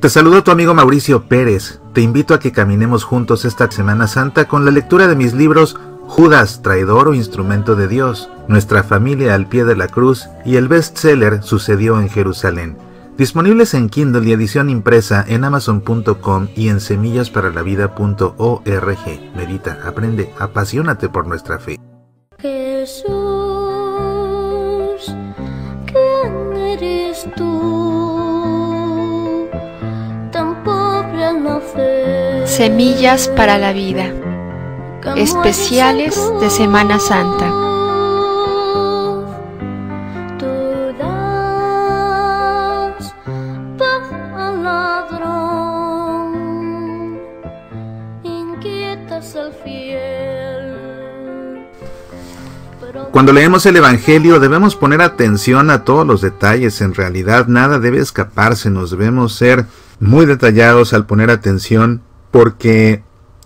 Te saludo tu amigo Mauricio Pérez. Te invito a que caminemos juntos esta Semana Santa con la lectura de mis libros Judas, traidor o instrumento de Dios, Nuestra familia al pie de la cruz y el bestseller Sucedió en Jerusalén. Disponibles en Kindle y edición impresa en amazon.com y en semillasparalavida.org. Medita, aprende, apasionate por nuestra fe. Semillas para la Vida, especiales de Semana Santa. Cuando leemos el Evangelio debemos poner atención a todos los detalles, en realidad nada debe escaparse, nos debemos ser muy detallados al poner atención porque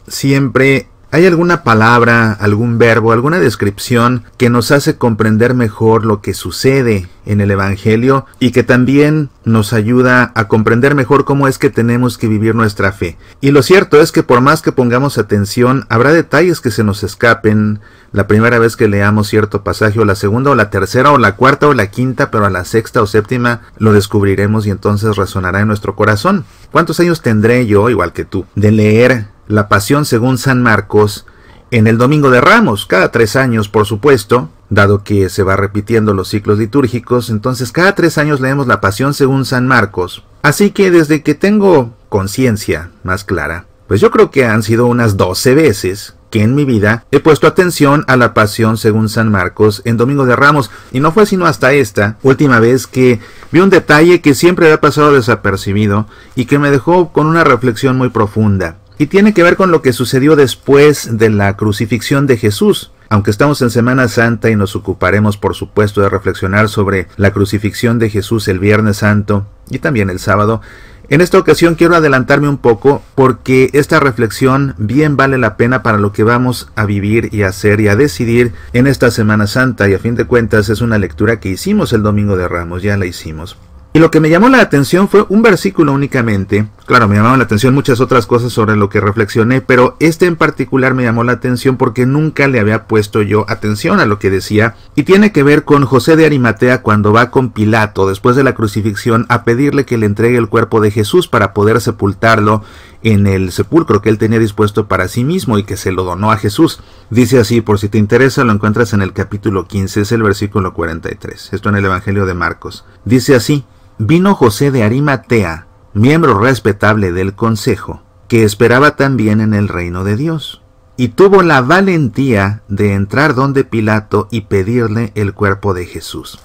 siempre ¿Hay alguna palabra, algún verbo, alguna descripción que nos hace comprender mejor lo que sucede en el Evangelio y que también nos ayuda a comprender mejor cómo es que tenemos que vivir nuestra fe? Y lo cierto es que por más que pongamos atención, habrá detalles que se nos escapen la primera vez que leamos cierto pasaje o la segunda o la tercera o la cuarta o la quinta, pero a la sexta o séptima lo descubriremos y entonces resonará en nuestro corazón. ¿Cuántos años tendré yo, igual que tú, de leer la Pasión según San Marcos en el Domingo de Ramos, cada tres años, por supuesto, dado que se va repitiendo los ciclos litúrgicos, entonces cada tres años leemos la Pasión según San Marcos. Así que desde que tengo conciencia más clara, pues yo creo que han sido unas doce veces que en mi vida he puesto atención a la Pasión según San Marcos en Domingo de Ramos, y no fue sino hasta esta última vez que vi un detalle que siempre había pasado desapercibido y que me dejó con una reflexión muy profunda y tiene que ver con lo que sucedió después de la crucifixión de Jesús. Aunque estamos en Semana Santa y nos ocuparemos por supuesto de reflexionar sobre la crucifixión de Jesús el Viernes Santo y también el sábado, en esta ocasión quiero adelantarme un poco porque esta reflexión bien vale la pena para lo que vamos a vivir y hacer y a decidir en esta Semana Santa y a fin de cuentas es una lectura que hicimos el Domingo de Ramos, ya la hicimos. Y lo que me llamó la atención fue un versículo únicamente. Claro, me llamaron la atención muchas otras cosas sobre lo que reflexioné, pero este en particular me llamó la atención porque nunca le había puesto yo atención a lo que decía. Y tiene que ver con José de Arimatea cuando va con Pilato después de la crucifixión a pedirle que le entregue el cuerpo de Jesús para poder sepultarlo en el sepulcro que él tenía dispuesto para sí mismo y que se lo donó a Jesús. Dice así, por si te interesa, lo encuentras en el capítulo 15, es el versículo 43. Esto en el Evangelio de Marcos. Dice así vino José de Arimatea, miembro respetable del Consejo, que esperaba también en el reino de Dios, y tuvo la valentía de entrar donde Pilato y pedirle el cuerpo de Jesús.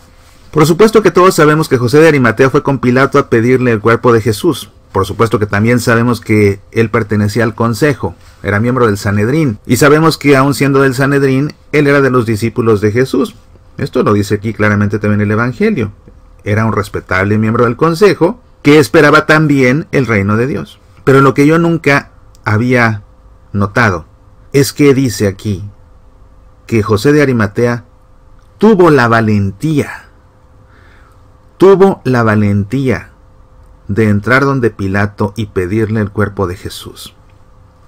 Por supuesto que todos sabemos que José de Arimatea fue con Pilato a pedirle el cuerpo de Jesús. Por supuesto que también sabemos que él pertenecía al Consejo, era miembro del Sanedrín, y sabemos que aun siendo del Sanedrín, él era de los discípulos de Jesús. Esto lo dice aquí claramente también el Evangelio era un respetable miembro del Consejo, que esperaba también el reino de Dios. Pero lo que yo nunca había notado es que dice aquí que José de Arimatea tuvo la valentía, tuvo la valentía de entrar donde Pilato y pedirle el cuerpo de Jesús.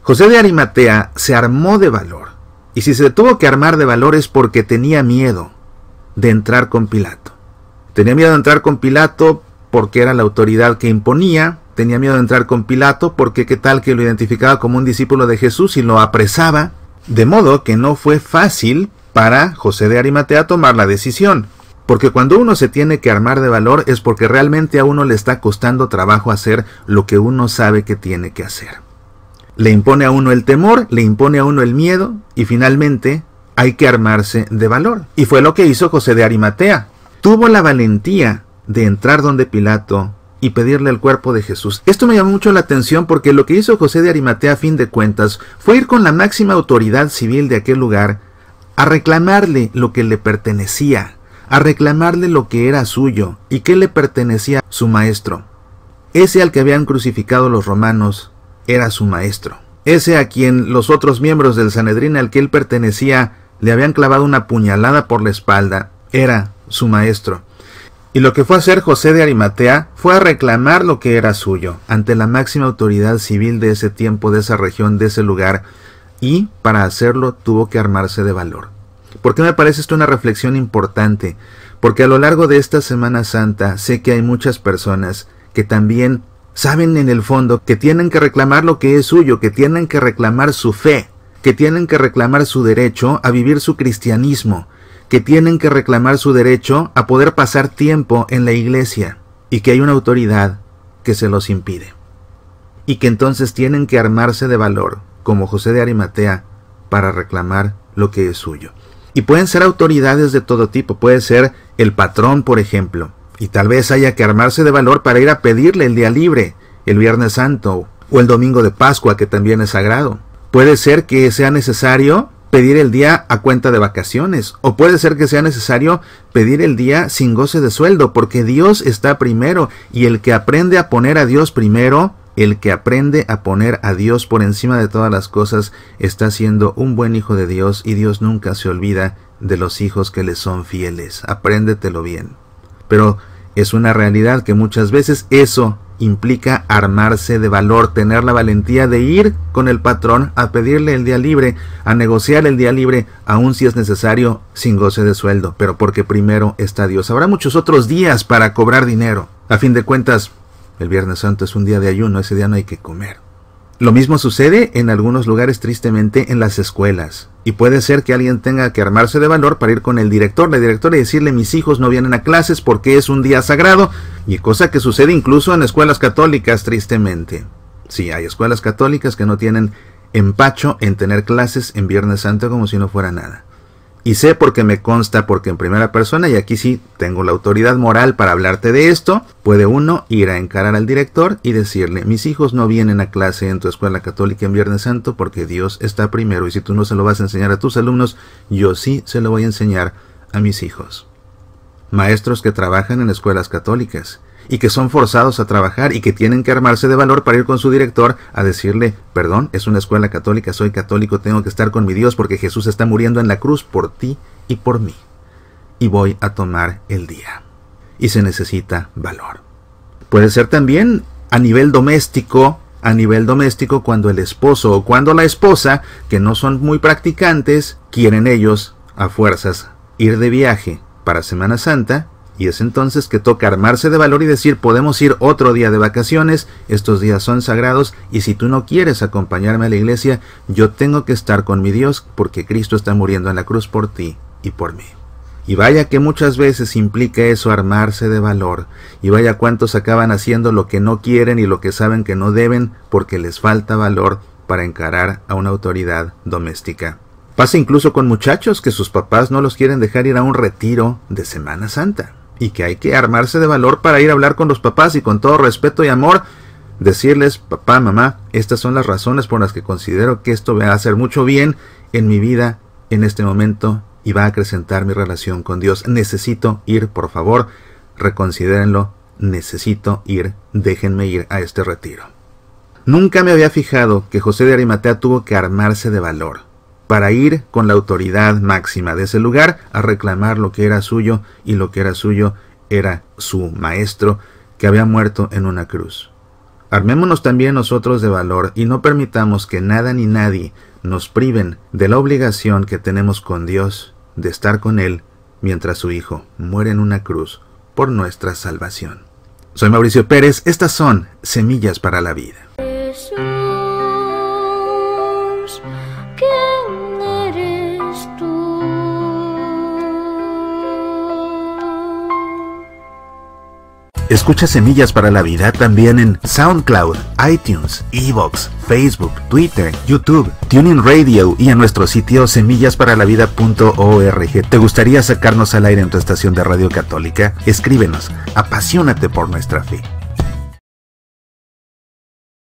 José de Arimatea se armó de valor, y si se tuvo que armar de valor es porque tenía miedo de entrar con Pilato. Tenía miedo de entrar con Pilato porque era la autoridad que imponía, tenía miedo de entrar con Pilato porque qué tal que lo identificaba como un discípulo de Jesús y lo apresaba, de modo que no fue fácil para José de Arimatea tomar la decisión. Porque cuando uno se tiene que armar de valor es porque realmente a uno le está costando trabajo hacer lo que uno sabe que tiene que hacer. Le impone a uno el temor, le impone a uno el miedo y finalmente hay que armarse de valor. Y fue lo que hizo José de Arimatea tuvo la valentía de entrar donde Pilato y pedirle el cuerpo de Jesús. Esto me llamó mucho la atención porque lo que hizo José de Arimatea a fin de cuentas fue ir con la máxima autoridad civil de aquel lugar a reclamarle lo que le pertenecía, a reclamarle lo que era suyo y que le pertenecía su maestro. Ese al que habían crucificado los romanos era su maestro. Ese a quien los otros miembros del Sanedrín al que él pertenecía le habían clavado una puñalada por la espalda era su maestro. Y lo que fue a hacer José de Arimatea fue a reclamar lo que era suyo ante la máxima autoridad civil de ese tiempo, de esa región, de ese lugar, y para hacerlo tuvo que armarse de valor. porque me parece esto una reflexión importante? Porque a lo largo de esta Semana Santa sé que hay muchas personas que también saben en el fondo que tienen que reclamar lo que es suyo, que tienen que reclamar su fe, que tienen que reclamar su derecho a vivir su cristianismo, que tienen que reclamar su derecho a poder pasar tiempo en la iglesia y que hay una autoridad que se los impide. Y que entonces tienen que armarse de valor, como José de Arimatea, para reclamar lo que es suyo. Y pueden ser autoridades de todo tipo, puede ser el patrón, por ejemplo, y tal vez haya que armarse de valor para ir a pedirle el día libre, el Viernes Santo o el Domingo de Pascua, que también es sagrado. Puede ser que sea necesario pedir el día a cuenta de vacaciones o puede ser que sea necesario pedir el día sin goce de sueldo porque Dios está primero y el que aprende a poner a Dios primero, el que aprende a poner a Dios por encima de todas las cosas está siendo un buen hijo de Dios y Dios nunca se olvida de los hijos que le son fieles. Apréndetelo bien. Pero es una realidad que muchas veces eso implica armarse de valor, tener la valentía de ir con el patrón a pedirle el día libre, a negociar el día libre, aun si es necesario, sin goce de sueldo, pero porque primero está Dios. Habrá muchos otros días para cobrar dinero. A fin de cuentas, el Viernes Santo es un día de ayuno, ese día no hay que comer. Lo mismo sucede en algunos lugares tristemente en las escuelas. Y puede ser que alguien tenga que armarse de valor para ir con el director, la directora y decirle mis hijos no vienen a clases porque es un día sagrado. Y cosa que sucede incluso en escuelas católicas tristemente. Sí, hay escuelas católicas que no tienen empacho en tener clases en Viernes Santo como si no fuera nada. Y sé porque me consta, porque en primera persona, y aquí sí tengo la autoridad moral para hablarte de esto, puede uno ir a encarar al director y decirle, mis hijos no vienen a clase en tu escuela católica en Viernes Santo porque Dios está primero y si tú no se lo vas a enseñar a tus alumnos, yo sí se lo voy a enseñar a mis hijos. Maestros que trabajan en escuelas católicas, y que son forzados a trabajar y que tienen que armarse de valor para ir con su director a decirle, perdón, es una escuela católica, soy católico, tengo que estar con mi Dios porque Jesús está muriendo en la cruz por ti y por mí. Y voy a tomar el día. Y se necesita valor. Puede ser también a nivel doméstico, a nivel doméstico cuando el esposo o cuando la esposa, que no son muy practicantes, quieren ellos, a fuerzas, ir de viaje para Semana Santa y es entonces que toca armarse de valor y decir, podemos ir otro día de vacaciones, estos días son sagrados, y si tú no quieres acompañarme a la iglesia, yo tengo que estar con mi Dios porque Cristo está muriendo en la cruz por ti y por mí. Y vaya que muchas veces implica eso armarse de valor, y vaya cuántos acaban haciendo lo que no quieren y lo que saben que no deben porque les falta valor para encarar a una autoridad doméstica. Pasa incluso con muchachos que sus papás no los quieren dejar ir a un retiro de Semana Santa y que hay que armarse de valor para ir a hablar con los papás y con todo respeto y amor decirles, papá, mamá, estas son las razones por las que considero que esto va a hacer mucho bien en mi vida en este momento y va a acrecentar mi relación con Dios. Necesito ir, por favor, reconsidérenlo, necesito ir, déjenme ir a este retiro. Nunca me había fijado que José de Arimatea tuvo que armarse de valor para ir con la autoridad máxima de ese lugar a reclamar lo que era suyo y lo que era suyo era su maestro que había muerto en una cruz. Armémonos también nosotros de valor y no permitamos que nada ni nadie nos priven de la obligación que tenemos con Dios de estar con Él mientras su Hijo muere en una cruz por nuestra salvación. Soy Mauricio Pérez, estas son Semillas para la Vida. Escucha Semillas para la Vida también en SoundCloud, iTunes, Evox, Facebook, Twitter, YouTube, Tuning Radio y en nuestro sitio semillasparalavida.org. ¿Te gustaría sacarnos al aire en tu estación de radio católica? Escríbenos. Apasionate por nuestra fe.